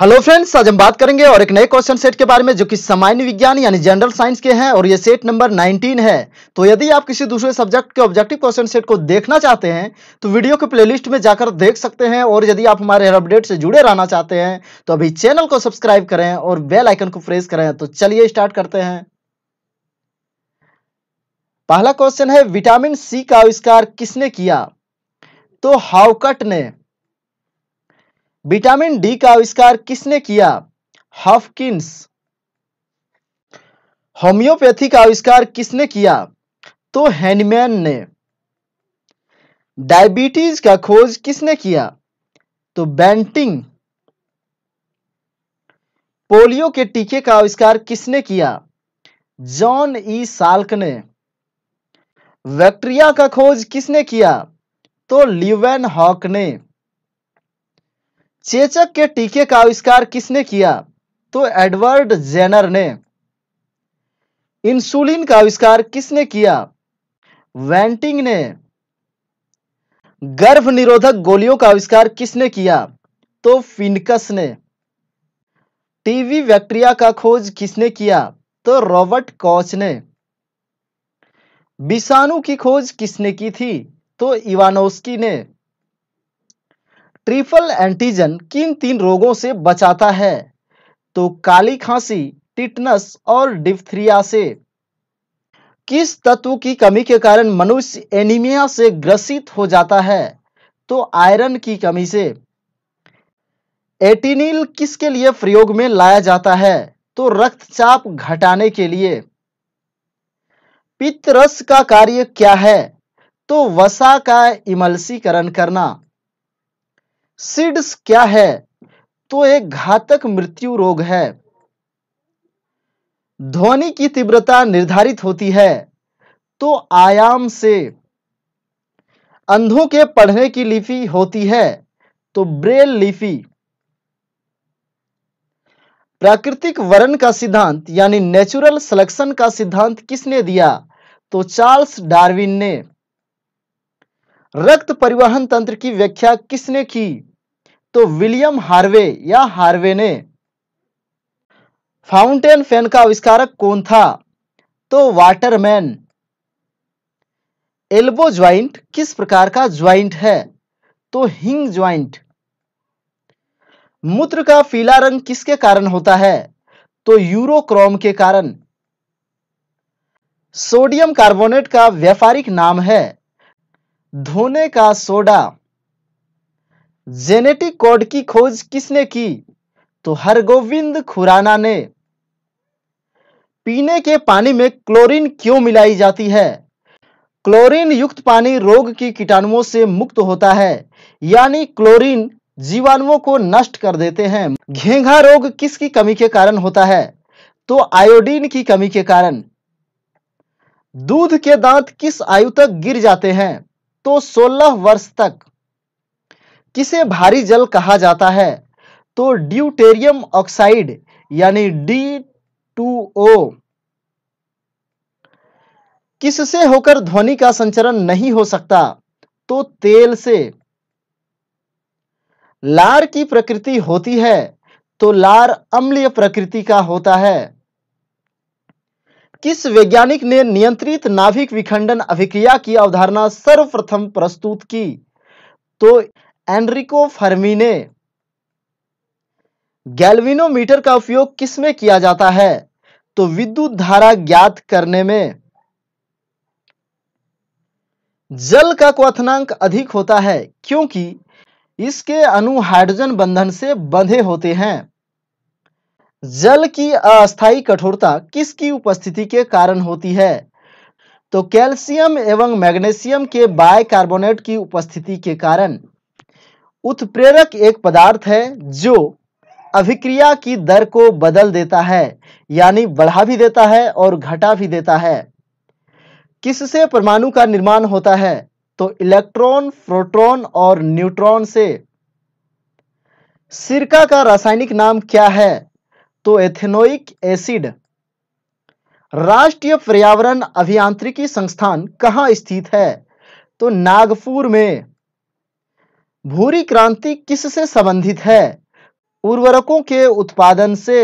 hello friends आज हम बात करेंगे और एक नए क्वेश्चन सेट के बारे में जो कि सामान्य विज्ञान यानी जनरल साइंस के हैं और ये सेट नंबर 19 है तो यदि आप किसी दूसरे सब्जेक्ट के ऑब्जेक्टिव क्वेश्चन सेट को देखना चाहते हैं तो वीडियो के प्लेलिस्ट में जाकर देख सकते हैं और यदि आप हमारे अपडेट से जुड़े रहना चाहते हैं तो अभी चैनल को सब्सक्राइब करें और बेल आइकन को प्रेस करें तो चलिए स्टार्ट करते हैं पहला क्वेश्चन है विटामिन सी का आविष्कार किसने किया तो हाउकट ने विटामिन डी का आविष्कार किसने किया हॉफकिंस होम्योपैथी का आविष्कार किसने किया तो हैनमैन ने डायबिटीज का खोज किसने किया तो बैंटिंग पोलियो के टीके का आविष्कार किसने किया जॉन ई साल्क ने बैक्टीरिया का खोज किसने किया तो लिवेन हॉक ने चेचक के टीके का आविष्कार किसने किया तो एडवर्ड जेनर ने इंसुलिन का आविष्कार किसने किया वेंटिंग ने गर्भ निरोधक गोलियों का आविष्कार किसने किया तो फिनकस ने टीवी बैक्टीरिया का खोज किसने किया तो रॉबर्ट कॉच ने विषाणु की खोज किसने की थी तो इवानोस्की ने ट्रिपल एंटीजन किन तीन रोगों से बचाता है तो काली खांसी टिटनस और डिफ्थ्रिया से किस तत्व की कमी के कारण मनुष्य एनीमिया से ग्रसित हो जाता है तो आयरन की कमी से एटीनिल किसके लिए प्रयोग में लाया जाता है तो रक्तचाप घटाने के लिए पित्त रस का कार्य क्या है तो वसा का इमलसीकरण करना सिड्स क्या है तो एक घातक मृत्यु रोग है ध्वनि की तीव्रता निर्धारित होती है तो आयाम से अंधों के पढ़ने की लिपि होती है तो ब्रेल लिपि प्राकृतिक वर्ण का सिद्धांत यानी नेचुरल सिलेक्शन का सिद्धांत किसने दिया तो चार्ल्स डार्विन ने रक्त परिवहन तंत्र की व्याख्या किसने की तो विलियम हार्वे या हार्वे ने फाउंटेन फैन का आविष्कारक कौन था तो वाटरमैन एल्बो ज्वाइंट किस प्रकार का ज्वाइंट है तो हिंग ज्वाइंट मूत्र का पीला रंग किसके कारण होता है तो यूरोक्रोम के कारण सोडियम कार्बोनेट का व्यापारिक नाम है धोने का सोडा जेनेटिक कोड की खोज किसने की तो हरगोविंद खुराना ने पीने के पानी में क्लोरीन क्यों मिलाई जाती है क्लोरीन युक्त पानी रोग की कीटाणुओं से मुक्त होता है यानी क्लोरीन जीवाणुओं को नष्ट कर देते हैं घेंघा रोग किसकी कमी के कारण होता है तो आयोडीन की कमी के कारण दूध के दांत किस आयु तक गिर जाते हैं तो 16 वर्ष तक किसे भारी जल कहा जाता है तो ड्यूटेरियम ऑक्साइड यानी डी टू ओ किससे होकर ध्वनि का संचरण नहीं हो सकता तो तेल से लार की प्रकृति होती है तो लार अम्लीय प्रकृति का होता है किस वैज्ञानिक ने नियंत्रित नाभिक विखंडन अभिक्रिया की अवधारणा सर्वप्रथम प्रस्तुत की तो एनरिको फर्मी ने गैल्विनोमीटर का उपयोग किसमें किया जाता है तो विद्युत धारा ज्ञात करने में जल का क्वथनांक अधिक होता है क्योंकि इसके अणु हाइड्रोजन बंधन से बंधे होते हैं जल की अस्थायी कठोरता किसकी उपस्थिति के कारण होती है तो कैल्शियम एवं मैग्नीशियम के बायकार्बोनेट की उपस्थिति के कारण उत्प्रेरक एक पदार्थ है जो अभिक्रिया की दर को बदल देता है यानी बढ़ा भी देता है और घटा भी देता है किससे परमाणु का निर्माण होता है तो इलेक्ट्रॉन प्रोटॉन और न्यूट्रॉन से सिरका का रासायनिक नाम क्या है तो एथेनोइक एसिड राष्ट्रीय पर्यावरण अभियांत्रिकी संस्थान कहां स्थित है तो नागपुर में भूरी क्रांति किससे संबंधित है उर्वरकों के उत्पादन से